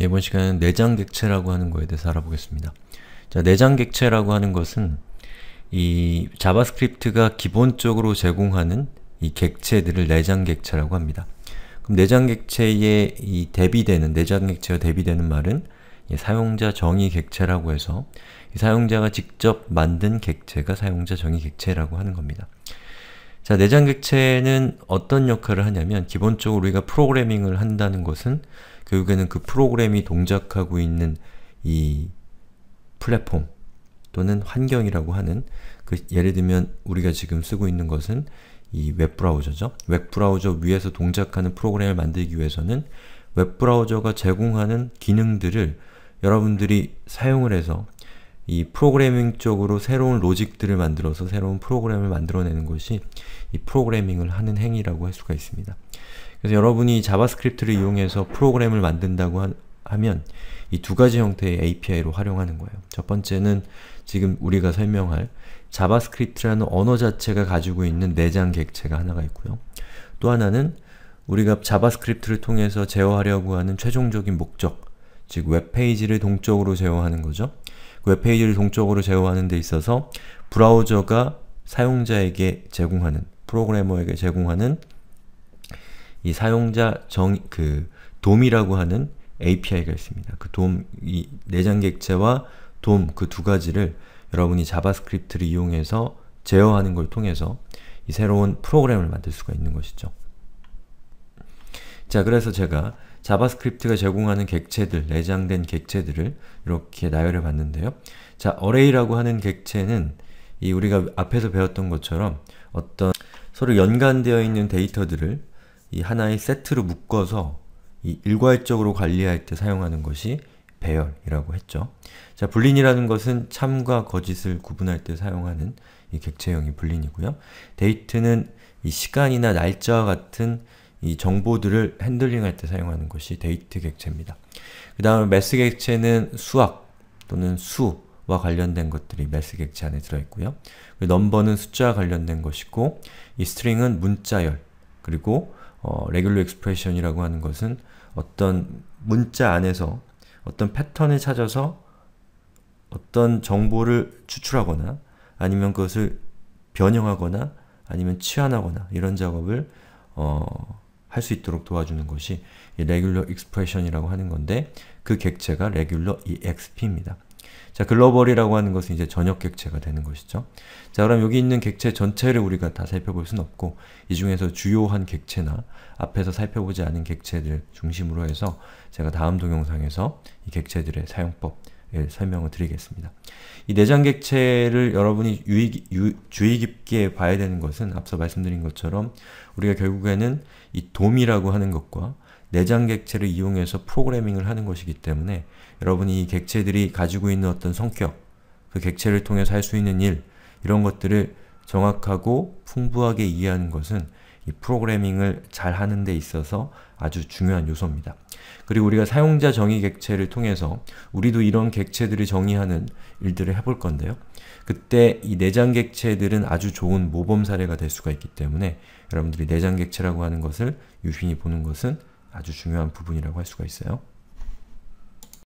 이번 시간은 내장객체라고 하는 것에 대해서 알아보겠습니다. 자, 내장객체라고 하는 것은 이 자바스크립트가 기본적으로 제공하는 이 객체들을 내장객체라고 합니다. 그럼 내장객체에 이 대비되는, 내장객체와 대비되는 말은 사용자 정의 객체라고 해서 사용자가 직접 만든 객체가 사용자 정의 객체라고 하는 겁니다. 자, 내장 객체는 어떤 역할을 하냐면 기본적으로 우리가 프로그래밍을 한다는 것은 결국에는 그 프로그램이 동작하고 있는 이 플랫폼 또는 환경이라고 하는 그 예를 들면 우리가 지금 쓰고 있는 것은 이 웹브라우저죠. 웹브라우저 위에서 동작하는 프로그램을 만들기 위해서는 웹브라우저가 제공하는 기능들을 여러분들이 사용을 해서 이 프로그래밍 쪽으로 새로운 로직들을 만들어서 새로운 프로그램을 만들어내는 것이 이 프로그래밍을 하는 행위라고 할 수가 있습니다. 그래서 여러분이 자바스크립트를 이용해서 프로그램을 만든다고 하, 하면 이 두 가지 형태의 API로 활용하는 거예요. 첫 번째는 지금 우리가 설명할 자바스크립트라는 언어 자체가 가지고 있는 내장 객체가 하나가 있고요. 또 하나는 우리가 자바스크립트를 통해서 제어하려고 하는 최종적인 목적, 즉 웹페이지를 동적으로 제어하는 거죠. 그 웹페이지를 동적으로 제어하는 데 있어서 브라우저가 사용자에게 제공하는, 프로그래머에게 제공하는 이 사용자 정, 그, 돔이라고 하는 API가 있습니다. 그 돔, 이 내장객체와 돔그두 가지를 여러분이 자바스크립트를 이용해서 제어하는 걸 통해서 이 새로운 프로그램을 만들 수가 있는 것이죠. 자, 그래서 제가 자바스크립트가 제공하는 객체들, 내장된 객체들을 이렇게 나열해 봤는데요. 자, array라고 하는 객체는 이 우리가 앞에서 배웠던 것처럼 어떤 서로 연관되어 있는 데이터들을 이 하나의 세트로 묶어서 이 일괄적으로 관리할 때 사용하는 것이 배열이라고 했죠. 자, 불린이라는 것은 참과 거짓을 구분할 때 사용하는 이 객체형이 불린이고요. 데이트는 이 시간이나 날짜와 같은 이 정보들을 핸들링할 때 사용하는 것이 데이트 객체입니다. 그다음 매스 객체는 수학 또는 수와 관련된 것들이 매스 객체 안에 들어있고요. 그 넘버는 숫자와 관련된 것이고 이 스트링은 문자열 그리고 어, regular e 이라고 하는 것은 어떤 문자 안에서 어떤 패턴을 찾아서 어떤 정보를 추출하거나 아니면 그것을 변형하거나 아니면 취환하거나 이런 작업을 어, 할수 있도록 도와주는 것이 이 regular expression이라고 하는 건데 그 객체가 regular exp입니다. 자, 글로벌이라고 하는 것은 이제 전역 객체가 되는 것이죠. 자, 그럼 여기 있는 객체 전체를 우리가 다 살펴볼 수는 없고 이 중에서 주요한 객체나 앞에서 살펴보지 않은 객체들 중심으로 해서 제가 다음 동영상에서 이 객체들의 사용법 예, 설명을 드리겠습니다. 이 내장객체를 여러분이 유의, 유, 주의 깊게 봐야 되는 것은 앞서 말씀드린 것처럼 우리가 결국에는 이 돔이라고 하는 것과 내장객체를 이용해서 프로그래밍을 하는 것이기 때문에 여러분이 이 객체들이 가지고 있는 어떤 성격, 그 객체를 통해서 할 수 있는 일, 이런 것들을 정확하고 풍부하게 이해하는 것은 이 프로그래밍을 잘 하는 데 있어서 아주 중요한 요소입니다. 그리고 우리가 사용자 정의 객체를 통해서 우리도 이런 객체들이 정의하는 일들을 해볼 건데요. 그때 이 내장 객체들은 아주 좋은 모범 사례가 될 수가 있기 때문에 여러분들이 내장 객체라고 하는 것을 유심히 보는 것은 아주 중요한 부분이라고 할 수가 있어요.